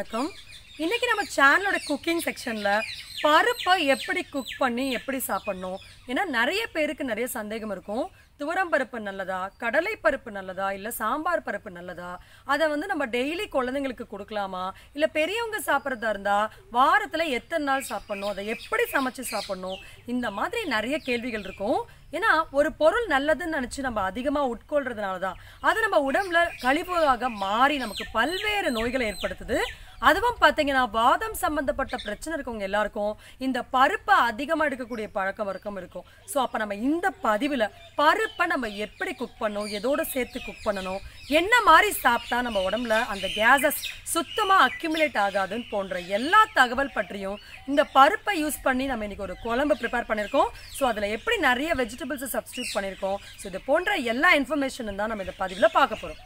வணக்கம் இன்றைக்கி நம்ம சேனலோட குக்கிங் செக்ஷனில் பருப்பை எப்படி குக் பண்ணி எப்படி சாப்பிட்ணும் ஏன்னா நிறைய பேருக்கு நிறைய சந்தேகம் இருக்கும் துவரம் பருப்பு நல்லதா கடலை பருப்பு நல்லதா இல்லை சாம்பார் பருப்பு நல்லதா அதை வந்து நம்ம டெய்லி குழந்தைங்களுக்கு கொடுக்கலாமா இல்லை பெரியவங்க சாப்பிட்றதா இருந்தால் வாரத்தில் எத்தனை நாள் சாப்பிட்ணும் அதை எப்படி சமைச்சு சாப்பிட்ணும் இந்த மாதிரி நிறைய கேள்விகள் இருக்கும் ஏன்னா ஒரு பொருள் நல்லதுன்னு நினச்சி நம்ம அதிகமாக உட்கொள்றதுனால தான் அது நம்ம உடம்புல கழிவுகளாக மாறி நமக்கு பல்வேறு நோய்களை ஏற்படுத்துது அதுவும் பார்த்தீங்கன்னா வாதம் சம்மந்தப்பட்ட பிரச்சனை இருக்கவங்க எல்லாருக்கும் இந்த பருப்பை அதிகமாக எடுக்கக்கூடிய பழக்கம் வழக்கம் இருக்கும் ஸோ அப்போ நம்ம இந்த பதிவில் பருப்பை நம்ம எப்படி குக் பண்ணணும் எதோடு சேர்த்து குக் பண்ணணும் என்ன மாதிரி சாப்பிட்டா நம்ம உடம்புல அந்த கேஸஸ் சுத்தமாக அக்யூமுலேட் ஆகாதுன்னு போன்ற எல்லா தகவல் பற்றியும் இந்த பருப்பை யூஸ் பண்ணி நம்ம இன்றைக்கி ஒரு குழம்பு ப்ரிப்பேர் பண்ணியிருக்கோம் ஸோ அதில் எப்படி நிறைய வெஜிடபிள்ஸை சப்ஸ்டியூட் பண்ணியிருக்கோம் ஸோ இது போன்ற எல்லா இன்ஃபர்மேஷனும் தான் நம்ம இந்த பதிவில் பார்க்க போகிறோம்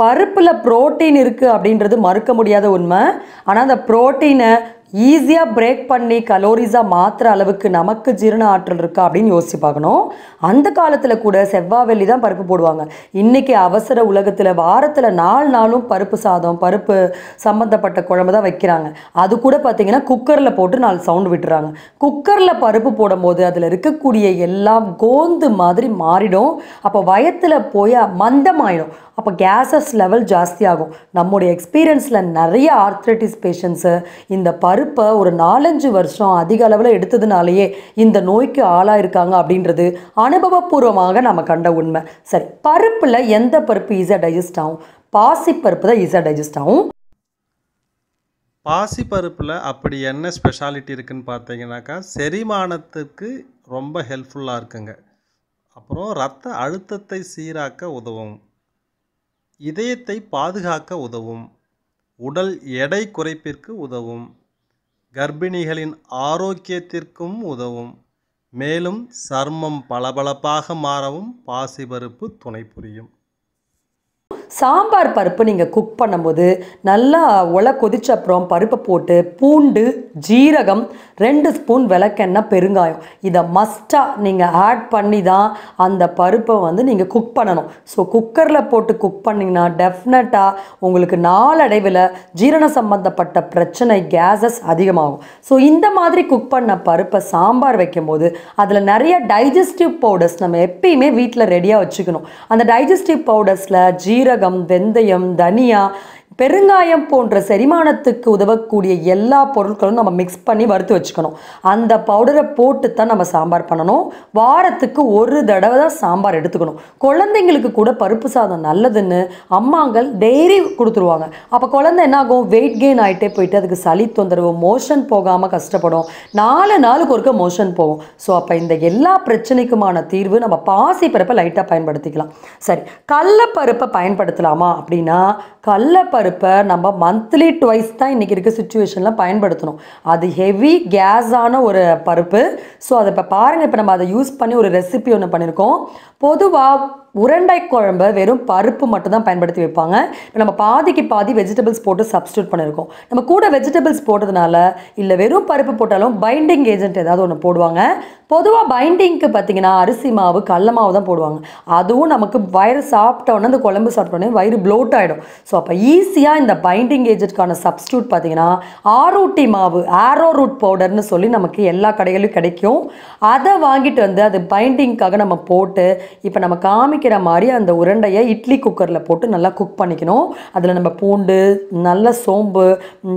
பருப்பில் ப்ரோட்டீன் இருக்குது அப்படின்றது மறுக்க முடியாத உண்மை ஆனால் அந்த ப்ரோட்டீனை ஈஸியாக பிரேக் பண்ணி கலோரிஸாக மாற்றுற அளவுக்கு நமக்கு ஜீரண ஆற்றல் இருக்கா அப்படின்னு யோசிச்சு பார்க்கணும் அந்த காலத்தில் கூட செவ்வாய் வெள்ளி தான் பருப்பு போடுவாங்க இன்றைக்கி அவசர உலகத்தில் வாரத்தில் நாலு நாளும் பருப்பு சாதம் பருப்பு சம்மந்தப்பட்ட குழம்பு தான் வைக்கிறாங்க அது கூட பார்த்திங்கன்னா குக்கரில் போட்டு நாலு சவுண்டு விட்டுறாங்க குக்கரில் பருப்பு போடும்போது அதில் இருக்கக்கூடிய எல்லாம் கோந்து மாதிரி மாறிடும் அப்போ வயத்தில் போய் மந்தமாயிடும் அப்போ கேசஸ் லெவல் ஜாஸ்தியாகும் நம்முடைய எக்ஸ்பீரியன்ஸில் நிறைய ஆர்த்ரைட்டிஸ் பேஷண்ட்ஸு இந்த பரு கருப்பை ஒரு நாலஞ்சு வருஷம் அதிக அளவில் எடுத்ததுனாலேயே இந்த நோய்க்கு ஆளாயிருக்காங்க அப்படின்றது அனுபவபூர்வமாக நம்ம கண்ட உண்மை சரி பருப்பில் எந்த பருப்பு ஈஸியாக டைஜஸ்ட் ஆகும் பாசிப்பருப்பு தான் ஈஸியாக டைஜஸ்ட் ஆகும் பாசிப்பருப்பில் அப்படி என்ன ஸ்பெஷாலிட்டி இருக்குன்னு பார்த்தீங்கன்னாக்கா செரிமானத்துக்கு ரொம்ப ஹெல்ப்ஃபுல்லாக இருக்குங்க அப்புறம் ரத்த அழுத்தத்தை சீராக்க உதவும் இதயத்தை பாதுகாக்க உதவும் உடல் எடை குறைப்பிற்கு உதவும் கர்ப்பிணிகளின் ஆரோக்கியத்திற்கும் உதவும் மேலும் சர்மம் பளபளப்பாக மாறவும் பாசிபருப்பு துணை புரியும் சாம்பார் பருப்பு நீங்கள் குக் பண்ணும்போது நல்லா ஒலை கொதிச்ச அப்புறம் பருப்பை போட்டு பூண்டு ஜீரகம் ரெண்டு ஸ்பூன் விளக்கெண்ணெய் பெருங்காயம் இதை மஸ்ட்டாக நீங்கள் ஆட் பண்ணி தான் அந்த பருப்பை வந்து நீங்கள் குக் பண்ணணும் ஸோ குக்கரில் போட்டு குக் பண்ணிங்கன்னா டெஃபினட்டாக உங்களுக்கு நாளடைவில் ஜீரண சம்பந்தப்பட்ட பிரச்சனை கேஸஸ் அதிகமாகும் ஸோ இந்த மாதிரி குக் பண்ண பருப்பை சாம்பார் வைக்கும்போது அதில் நிறைய டைஜஸ்டிவ் பவுடர்ஸ் நம்ம எப்பயுமே வீட்டில் ரெடியாக வச்சுக்கணும் அந்த டைஜஸ்டிவ் பவுடர்ஸில் ஜீரக சீரகம் வெந்தயம் தனியா பெருங்காயம் போன்ற செரிமானத்துக்கு உதவக்கூடிய எல்லா பொருட்களும் நம்ம மிக்ஸ் பண்ணி வறுத்து வச்சுக்கணும் அந்த பவுடரை போட்டு தான் நம்ம சாம்பார் பண்ணணும் வாரத்துக்கு ஒரு தடவை தான் சாம்பார் எடுத்துக்கணும் குழந்தைங்களுக்கு கூட பருப்பு சாதம் நல்லதுன்னு அம்மாங்கள் டெய்லி கொடுத்துருவாங்க அப்போ குழந்தை என்ன ஆகும் வெயிட் கெயின் ஆகிட்டே போயிட்டு அதுக்கு சளி தொந்தரவு மோஷன் போகாமல் கஷ்டப்படும் நாலு நாளுக்கு ஒருக்க மோஷன் போகும் ஸோ அப்போ இந்த எல்லா பிரச்சனைக்குமான தீர்வு நம்ம பாசி பருப்பை லைட்டாக பயன்படுத்திக்கலாம் சரி கடலப்பருப்பை பயன்படுத்தலாமா அப்படின்னா கடலப்பருப்பு பருப்பை நம்ம மந்த்லி ட்வைஸ் தான் இன்றைக்கி இருக்க சுச்சுவேஷனில் பயன்படுத்தணும் அது ஹெவி கேஸான ஒரு பருப்பு ஸோ அதை இப்போ பாருங்கள் இப்போ நம்ம அதை யூஸ் பண்ணி ஒரு ரெசிபி ஒன்று பண்ணியிருக்கோம் பொதுவாக உரண்டை குழம்பு வெறும் பருப்பு மட்டும் தான் பயன்படுத்தி வைப்பாங்க இப்போ நம்ம பாதிக்கு பாதி வெஜிடபிள்ஸ் போட்டு சப்ஸ்டியூட் பண்ணியிருக்கோம் நம்ம கூட வெஜிடபிள்ஸ் போட்டதுனால இல்லை வெறும் பருப்பு போட்டாலும் பைண்டிங் ஏஜென்ட் ஏதாவது ஒன்று போடுவாங்க பொதுவாக பைண்டிங்க்கு பார்த்தீங்கன்னா அரிசி மாவு கடல மாவு தான் போடுவாங்க அதுவும் நமக்கு வயிறு சாப்பிட்டோன்னே அந்த குழம்பு சாப்பிட்டோன்னே வயிறு ப்ளோட் ஆகிடும் ஸோ அப்போ ஈஸியாக இந்த பைண்டிங் ஏஜென்ட்கான சப்ஸ்டியூட் பார்த்தீங்கன்னா ஆரோட்டி மாவு ஆரோ ரூட் பவுடர்னு சொல்லி நமக்கு எல்லா கடைகளிலும் கிடைக்கும் அதை வாங்கிட்டு வந்து அது பைண்டிங்க்காக நம்ம போட்டு இப்போ நம்ம காமிக்க இடிக்கிற மாதிரி அந்த உருண்டையை இட்லி குக்கரில் போட்டு நல்லா குக் பண்ணிக்கணும் அதில் நம்ம பூண்டு நல்ல சோம்பு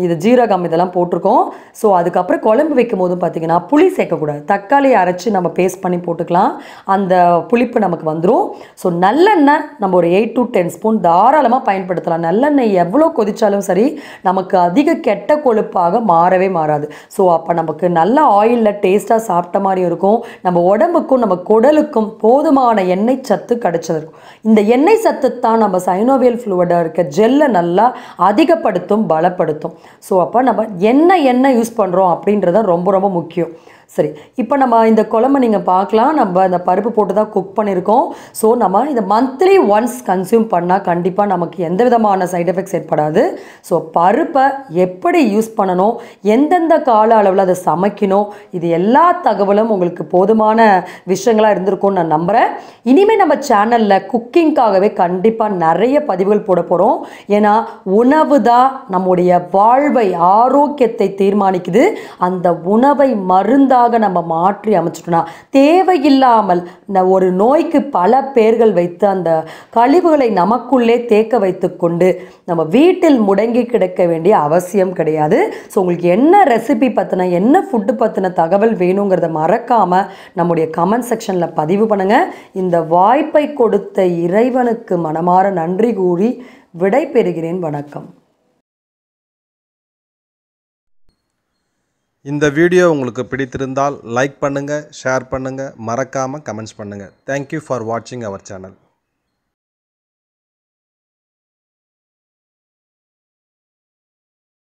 இது ஜீரகம் இதெல்லாம் போட்டிருக்கோம் ஸோ அதுக்கப்புறம் குழம்பு வைக்கும் போதும் பார்த்திங்கன்னா புளி சேர்க்கக்கூடாது தக்காளி அரைச்சி நம்ம பேஸ்ட் பண்ணி போட்டுக்கலாம் அந்த புளிப்பு நமக்கு வந்துடும் ஸோ நல்லெண்ணெய் நம்ம ஒரு எயிட் டு டென் ஸ்பூன் தாராளமாக பயன்படுத்தலாம் நல்லெண்ணெய் எவ்வளோ கொதித்தாலும் சரி நமக்கு அதிக கெட்ட கொழுப்பாக மாறவே மாறாது ஸோ அப்போ நமக்கு நல்ல ஆயிலில் டேஸ்ட்டாக சாப்பிட்ட மாதிரியும் இருக்கும் நம்ம உடம்புக்கும் நம்ம குடலுக்கும் போதுமான எண்ணெய் சத்து கிடைக்கும் கிடைச்சதற்கும் இந்த எண்ணெய் சத்து தான் நம்ம சைனோவியல் ஃப்ளூவடாக இருக்க ஜெல்லை நல்லா அதிகப்படுத்தும் பலப்படுத்தும் ஸோ அப்போ நம்ம என்ன எண்ணெய் யூஸ் பண்ணுறோம் அப்படின்றத ரொம்ப ரொம்ப முக்கியம் சரி இப்போ நம்ம இந்த குழம்பு நீங்கள் பார்க்கலாம் நம்ம இந்த பருப்பு போட்டு தான் குக் பண்ணியிருக்கோம் ஸோ நம்ம இந்த மந்த்லி ஒன்ஸ் கன்சியூம் பண்ணால் கண்டிப்பாக நமக்கு எந்த விதமான சைட் எஃபெக்ட்ஸ் ஏற்படாது ஸோ பருப்பை எப்படி யூஸ் பண்ணணும் எந்தெந்த கால அளவில் அதை சமைக்கணும் இது எல்லா தகவலும் உங்களுக்கு போதுமான விஷயங்களாக இருந்திருக்கும்னு நான் நம்புகிறேன் இனிமேல் நம்ம சேனலில் குக்கிங்காகவே கண்டிப்பாக நிறைய பதிவுகள் போட போகிறோம் ஏன்னா உணவு தான் நம்முடைய வாழ்வை ஆரோக்கியத்தை தீர்மானிக்குது அந்த உணவை மருந்தாக நோயாக நம்ம மாற்றி அமைச்சிட்டோம்னா தேவையில்லாமல் ஒரு நோய்க்கு பல பேர்கள் வைத்து அந்த கழிவுகளை நமக்குள்ளே தேக்க வைத்து கொண்டு நம்ம வீட்டில் முடங்கி கிடக்க வேண்டிய அவசியம் கிடையாது ஸோ உங்களுக்கு என்ன ரெசிபி பற்றின என்ன ஃபுட்டு பற்றின தகவல் வேணுங்கிறத மறக்காமல் நம்முடைய கமெண்ட் செக்ஷனில் பதிவு பண்ணுங்கள் இந்த வாய்ப்பை கொடுத்த இறைவனுக்கு மனமாற நன்றி கூறி விடை பெறுகிறேன் வணக்கம் இந்த வீடியோ உங்களுக்கு பிடித்திருந்தால் லைக் பண்ணுங்கள் ஷேர் பண்ணுங்கள் மறக்காமல் கமெண்ட்ஸ் பண்ணுங்கள் தேங்க்யூ ஃபார் வாட்சிங் அவர் சேனல்